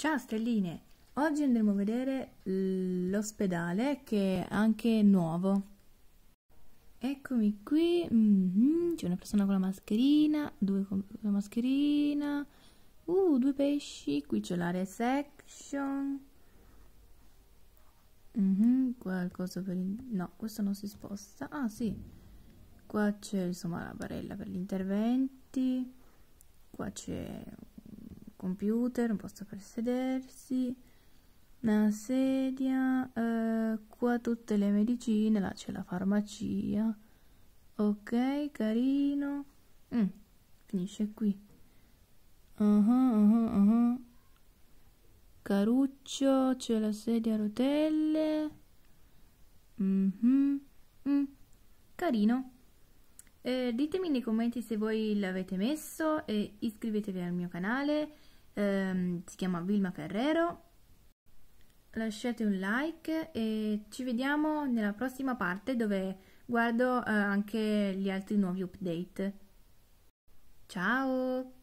Ciao stelline, oggi andremo a vedere l'ospedale che è anche nuovo. Eccomi qui, mm -hmm. c'è una persona con la mascherina, due con la mascherina, uh, due pesci, qui c'è l'area section. Mm -hmm. Qualcosa per... no, questo non si sposta, ah sì, qua c'è insomma la barella per gli interventi, qua c'è computer, un posto per sedersi, una sedia, eh, qua tutte le medicine, là c'è la farmacia, ok, carino, mm, finisce qui. Uh -huh, uh -huh, uh -huh. Caruccio, c'è la sedia a rotelle. Mm -hmm. mm. Carino. Eh, ditemi nei commenti se voi l'avete messo e iscrivetevi al mio canale, eh, si chiama Vilma Carrero Lasciate un like e ci vediamo nella prossima parte dove guardo eh, anche gli altri nuovi update. Ciao!